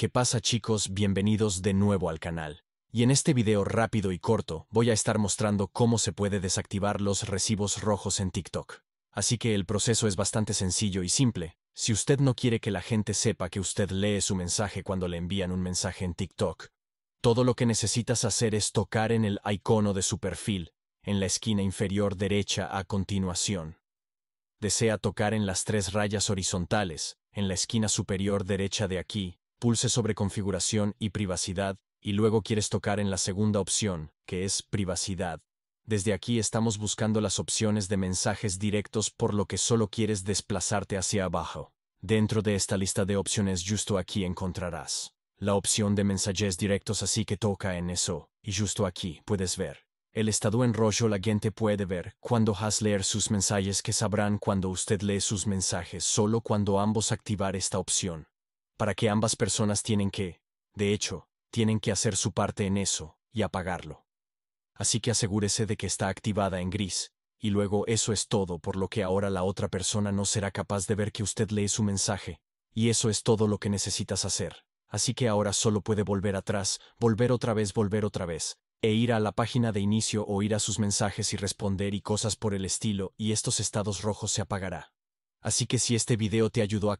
¿Qué pasa chicos? Bienvenidos de nuevo al canal. Y en este video rápido y corto voy a estar mostrando cómo se puede desactivar los recibos rojos en TikTok. Así que el proceso es bastante sencillo y simple. Si usted no quiere que la gente sepa que usted lee su mensaje cuando le envían un mensaje en TikTok, todo lo que necesitas hacer es tocar en el icono de su perfil, en la esquina inferior derecha a continuación. Desea tocar en las tres rayas horizontales, en la esquina superior derecha de aquí, pulse sobre configuración y privacidad y luego quieres tocar en la segunda opción, que es privacidad. Desde aquí estamos buscando las opciones de mensajes directos por lo que solo quieres desplazarte hacia abajo. Dentro de esta lista de opciones justo aquí encontrarás la opción de mensajes directos así que toca en eso, y justo aquí puedes ver. El estado en rojo la gente puede ver cuando has leer sus mensajes que sabrán cuando usted lee sus mensajes solo cuando ambos activar esta opción para que ambas personas tienen que, de hecho, tienen que hacer su parte en eso, y apagarlo. Así que asegúrese de que está activada en gris, y luego eso es todo por lo que ahora la otra persona no será capaz de ver que usted lee su mensaje, y eso es todo lo que necesitas hacer. Así que ahora solo puede volver atrás, volver otra vez, volver otra vez, e ir a la página de inicio o ir a sus mensajes y responder y cosas por el estilo, y estos estados rojos se apagará. Así que si este video te ayudó a